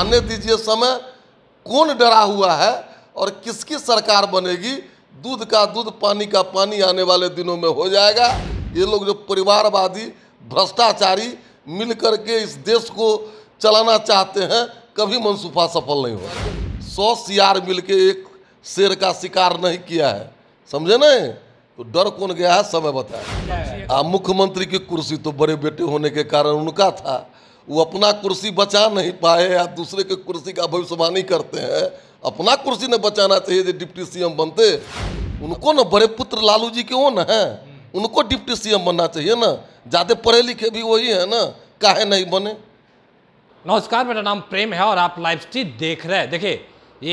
आने दीजिए समय कौन डरा हुआ है और किसकी सरकार बनेगी दूध का दूध पानी का पानी आने वाले दिनों में हो जाएगा ये लोग जो परिवारवादी भ्रष्टाचारी मिल के इस देश को चलाना चाहते हैं कभी मनसूफा सफल नहीं होगा सौ सियार मिल के एक शेर का शिकार नहीं किया है समझे नहीं तो डर कौन गया है समय बताया आ मुख्यमंत्री की कुर्सी तो बड़े बेटे होने के कारण उनका था वो अपना कुर्सी बचा नहीं पाए या दूसरे के कुर्सी का भविष्यवाणी करते हैं अपना कुर्सी न बचाना चाहिए जो डिप्टी सीएम बनते उनको ना बड़े पुत्र लालू जी के हो ना हैं उनको डिप्टी सीएम बनना चाहिए ना ज़्यादा पढ़े लिखे भी वही है ना काहे नहीं बने नमस्कार मेरा नाम प्रेम है और आप लाइव स्ट्रीट देख रहे हैं देखिए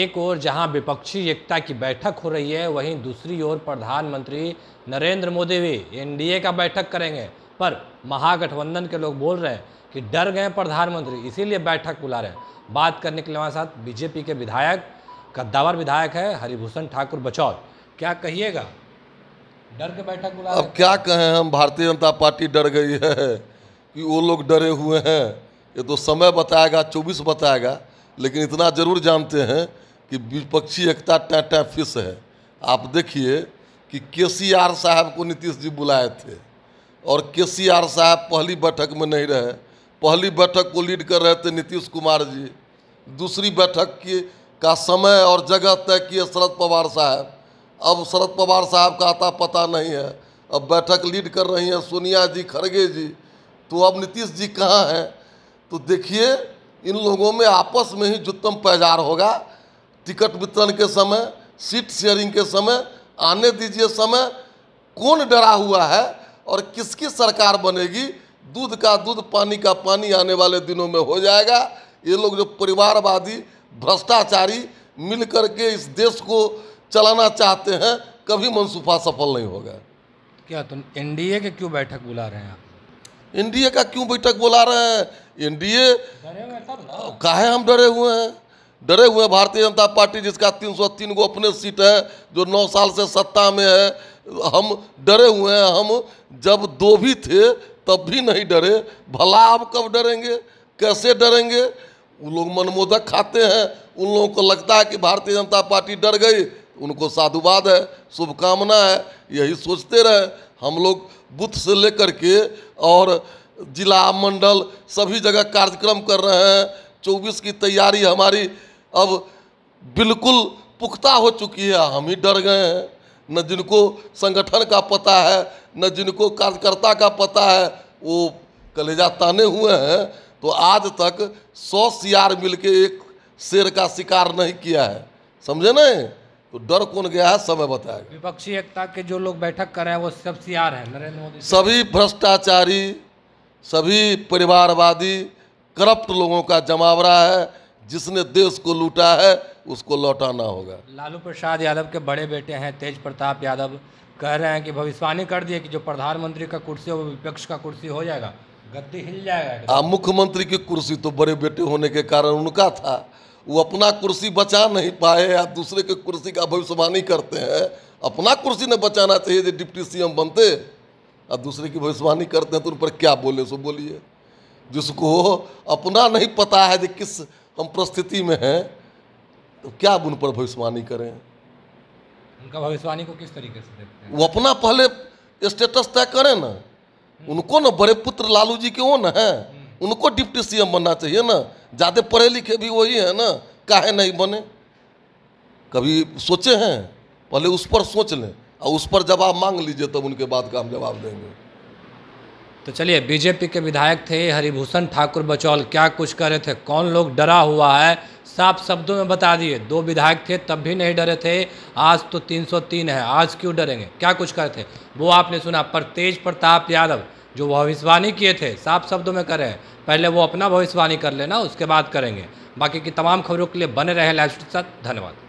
एक ओर जहां विपक्षी एकता की बैठक हो रही है वहीं दूसरी ओर प्रधानमंत्री नरेंद्र मोदी भी एनडीए का बैठक करेंगे पर महागठबंधन के लोग बोल रहे हैं कि डर गए प्रधानमंत्री इसीलिए बैठक बुला रहे हैं बात करने के लिए हमारे साथ बीजेपी के विधायक कद्दावर विधायक है हरिभूषण ठाकुर बचौर क्या कहिएगा डर के बैठक बुला अब क्या कहें हम भारतीय जनता पार्टी डर गई है कि वो लोग डरे हुए हैं ये तो समय बताएगा चौबीस बताएगा लेकिन इतना जरूर जानते हैं कि विपक्षी एकता टै टै फिस है आप देखिए कि के सी आर साहब को नीतीश जी बुलाए थे और के सी आर साहब पहली बैठक में नहीं रहे पहली बैठक को लीड कर रहे थे नीतीश कुमार जी दूसरी बैठक की का समय और जगह तय किए शरद पवार साहब अब शरद पवार साहब का आता पता नहीं है अब बैठक लीड कर रही हैं सोनिया जी खड़गे जी तो अब नीतीश जी कहाँ हैं तो देखिए इन लोगों में आपस में ही जुत्तम पैजार होगा टिकट वितरण के समय सीट शेयरिंग के समय आने दीजिए समय कौन डरा हुआ है और किसकी सरकार बनेगी दूध का दूध पानी का पानी आने वाले दिनों में हो जाएगा ये लोग जो परिवारवादी भ्रष्टाचारी मिल करके इस देश को चलाना चाहते हैं कभी मनसूफा सफल नहीं होगा क्या तुम एनडीए के क्यों बैठक बुला रहे हैं आप एनडीए का क्यों बैठक बुला रहे हैं एनडीए काहे हम डरे हुए हैं डरे हुए भारतीय जनता पार्टी जिसका 303 गो अपने सीट है जो 9 साल से सत्ता में है हम डरे हुए हैं हम जब दो भी थे तब भी नहीं डरे भला आप कब डरेंगे कैसे डरेंगे वो लोग मनमोदक खाते हैं उन लोगों को लगता है कि भारतीय जनता पार्टी डर गई उनको साधुवाद है शुभकामना है यही सोचते रहे हम लोग बूथ से लेकर के और जिला मंडल सभी जगह कार्यक्रम कर रहे हैं चौबीस की तैयारी हमारी अब बिल्कुल पुख्ता हो चुकी है हम ही डर गए हैं न जिनको संगठन का पता है न जिनको कार्यकर्ता का पता है वो कलेजा ताने हुए हैं तो आज तक सौ सियार मिल के एक शेर का शिकार नहीं किया है समझे न तो डर कौन गया है समय बताया विपक्षी एकता के जो लोग बैठक कर रहे हैं वो सब सियार है नरेंद्र मोदी सभी भ्रष्टाचारी सभी परिवारवादी करप्ट लोगों का जमावड़ा है जिसने देश को लूटा है उसको लौटाना होगा लालू प्रसाद यादव के बड़े बेटे हैं तेज प्रताप यादव कह रहे हैं कि भविष्यवाणी कर दिए कि जो प्रधानमंत्री का कुर्सी हो वो विपक्ष का कुर्सी हो जाएगा गद्दी हिल जाएगा हाँ मुख्यमंत्री की कुर्सी तो बड़े बेटे होने के कारण उनका था वो अपना कुर्सी बचा नहीं पाए या दूसरे के कुर्सी का भविष्यवाणी करते हैं अपना कुर्सी ने बचाना चाहिए जो डिप्टी सीएम बनते और दूसरे की भविष्यवाणी करते हैं तो उन पर क्या बोले सो बोलिए जिसको अपना नहीं पता है कि किस हम परिस्थिति में हैं तो क्या उन पर भविष्यवाणी करें उनका भविष्यवाणी को किस तरीके से देखते हैं वो अपना पहले स्टेटस तय करें ना हम्म। उनको ना बड़े पुत्र लालू जी के हो ना है हम्म। उनको डिप्टी सीएम बनना चाहिए ना ज़्यादा पढ़े लिखे भी वही है ना काहे नहीं बने कभी सोचे हैं पहले उस पर सोच लें और उस पर जवाब मांग लीजिए तब उनके बाद का हम जवाब देंगे तो चलिए बीजेपी के विधायक थे हरिभूषण ठाकुर बचौल क्या कुछ कर रहे थे कौन लोग डरा हुआ है साफ शब्दों में बता दिए दो विधायक थे तब भी नहीं डरे थे आज तो 303 है आज क्यों डरेंगे क्या कुछ करे थे वो आपने सुना पर तेज प्रताप यादव जो भविष्यवाणी किए थे साफ शब्दों में करें पहले वो अपना भविष्यवाणी कर लेना उसके बाद करेंगे बाकी की तमाम खबरों के लिए बने रहे लाइव के साथ धन्यवाद